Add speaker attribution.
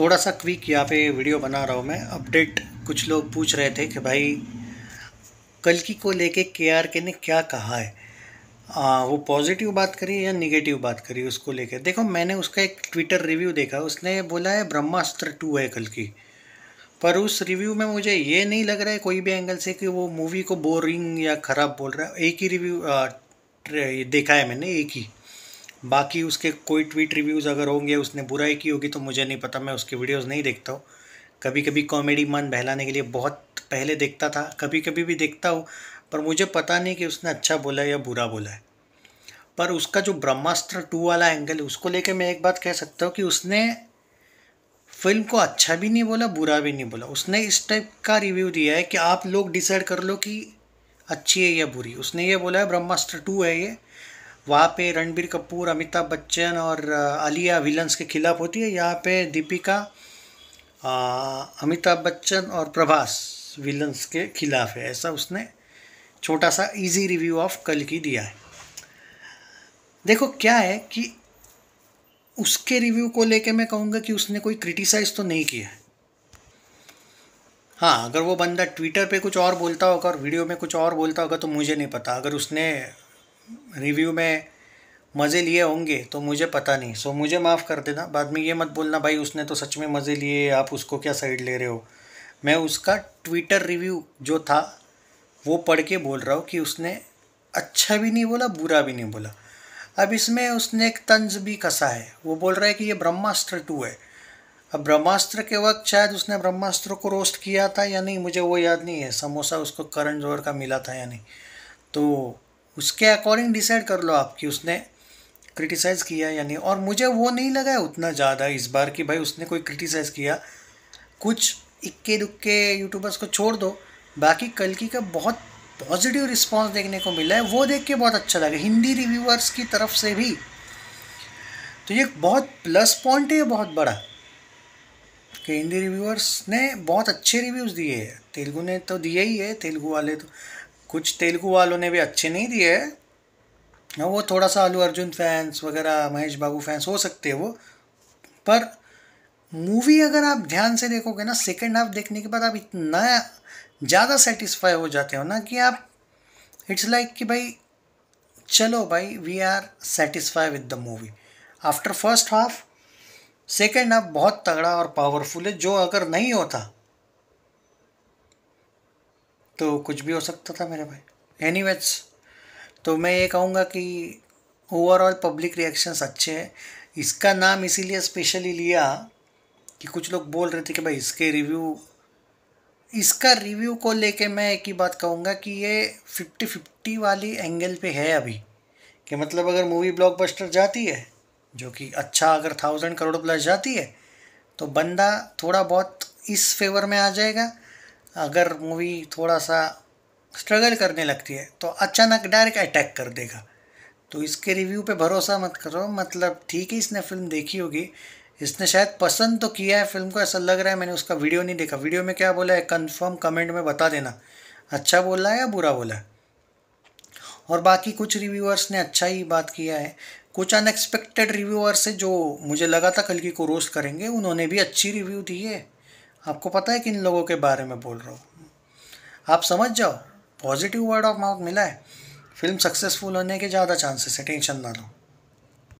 Speaker 1: थोड़ा सा क्विक यहाँ पे वीडियो बना रहा हूँ मैं अपडेट कुछ लोग पूछ रहे थे कि भाई कल की को लेके के के ने क्या कहा है आ, वो पॉजिटिव बात करी या निगेटिव बात करी उसको लेकर देखो मैंने उसका एक ट्विटर रिव्यू देखा उसने बोला है ब्रह्मास्त्र टू है कल की पर उस रिव्यू में मुझे ये नहीं लग रहा है कोई भी एंगल से कि वो मूवी को बोरिंग या ख़राब बोल रहा है एक ही रिव्यू देखा है मैंने एक ही बाकी उसके कोई ट्वीट रिव्यूज़ अगर होंगे उसने बुराई की होगी तो मुझे नहीं पता मैं उसके वीडियोज़ नहीं देखता हूँ कभी कभी कॉमेडी मन बहलाने के लिए बहुत पहले देखता था कभी कभी भी देखता हूँ पर मुझे पता नहीं कि उसने अच्छा बोला या बुरा बोला है पर उसका जो ब्रह्मास्त्र टू वाला एंगल उसको लेकर मैं एक बात कह सकता हूँ कि उसने फिल्म को अच्छा भी नहीं बोला बुरा भी नहीं बोला उसने इस टाइप का रिव्यू दिया है कि आप लोग डिसाइड कर लो कि अच्छी है या बुरी उसने ये बोला है ब्रह्मास्त्र टू है ये वहाँ पे रणबीर कपूर अमिताभ बच्चन और आलिया विलन्स के खिलाफ होती है यहाँ पे दीपिका अमिताभ बच्चन और प्रभास विलन्स के खिलाफ है ऐसा उसने छोटा सा इजी रिव्यू ऑफ कल की दिया है देखो क्या है कि उसके रिव्यू को लेके मैं कहूँगा कि उसने कोई क्रिटिसाइज़ तो नहीं किया है हाँ अगर वो बंदा ट्विटर पे कुछ और बोलता होगा और वीडियो में कुछ और बोलता होगा तो मुझे नहीं पता अगर उसने रिव्यू में मज़े लिए होंगे तो मुझे पता नहीं सो मुझे माफ़ कर देना बाद में ये मत बोलना भाई उसने तो सच में मज़े लिए आप उसको क्या साइड ले रहे हो मैं उसका ट्विटर रिव्यू जो था वो पढ़ के बोल रहा हूँ कि उसने अच्छा भी नहीं बोला बुरा भी नहीं बोला अब इसमें उसने एक तंज भी कसा है वो बोल रहा है कि ये ब्रह्मास्त्र टू है अब ब्रह्मास्त्र के वक्त शायद उसने ब्रह्मास्त्र को रोस्ट किया था या नहीं मुझे वो याद नहीं है समोसा उसको करण जोहर का मिला था या नहीं तो उसके अकॉर्डिंग डिसाइड कर लो आप कि उसने क्रिटिसाइज़ किया या नहीं और मुझे वो नहीं लगा उतना ज़्यादा इस बार कि भाई उसने कोई क्रिटिसाइज़ किया कुछ इक्के दुक्के यूट्यूबर्स को छोड़ दो बाकी कल की का बहुत पॉजिटिव रिस्पांस देखने को मिला है वो देख के बहुत अच्छा लगा हिंदी रिव्यूअर्स की तरफ से भी तो ये बहुत प्लस पॉइंट है बहुत बड़ा कि हिंदी रिव्यूअर्स ने बहुत अच्छे रिव्यूज़ दिए हैं तेलुगु ने तो दिए ही है तेलुगु वाले तो कुछ तेलुगु वालों ने भी अच्छे नहीं दिए है हाँ, वो थोड़ा सा आलू अर्जुन फैंस वगैरह महेश बाबू फैंस हो सकते हैं वो पर मूवी अगर आप ध्यान से देखोगे ना सेकेंड हाफ देखने के बाद आप इतना ज़्यादा सेटिस्फाई हो जाते हो ना कि आप इट्स लाइक like कि भाई चलो भाई we are satisfy with the movie after first half second half बहुत तगड़ा और पावरफुल है जो अगर नहीं होता तो कुछ भी हो सकता था मेरे भाई एनी तो मैं ये कहूँगा कि ओवरऑल पब्लिक रिएक्शंस अच्छे हैं इसका नाम इसीलिए स्पेशली लिया कि कुछ लोग बोल रहे थे कि भाई इसके रिव्यू इसका रिव्यू को लेके मैं एक ही बात कहूँगा कि ये फिफ्टी फिफ्टी वाली एंगल पे है अभी कि मतलब अगर मूवी ब्लॉकबस्टर जाती है जो कि अच्छा अगर थाउजेंड करोड़ प्लस जाती है तो बंदा थोड़ा बहुत इस फेवर में आ जाएगा अगर मूवी थोड़ा सा स्ट्रगल करने लगती है तो अचानक डायरेक्ट अटैक कर देगा तो इसके रिव्यू पे भरोसा मत करो मतलब ठीक है इसने फिल्म देखी होगी इसने शायद पसंद तो किया है फिल्म को ऐसा लग रहा है मैंने उसका वीडियो नहीं देखा वीडियो में क्या बोला है कंफर्म कमेंट में बता देना अच्छा बोला है या बुरा बोला है और बाकी कुछ रिव्यूअर्स ने अच्छा ही बात किया है कुछ अनएक्सपेक्टेड रिव्यूअर्स है जो मुझे लगा था कल की को रोस्ट करेंगे उन्होंने भी अच्छी रिव्यू दी है आपको पता है किन लोगों के बारे में बोल रहा हूँ आप समझ जाओ पॉजिटिव वर्ड ऑफ माउथ मिला है फिल्म सक्सेसफुल होने के ज़्यादा चांसेस है टेंशन ना लो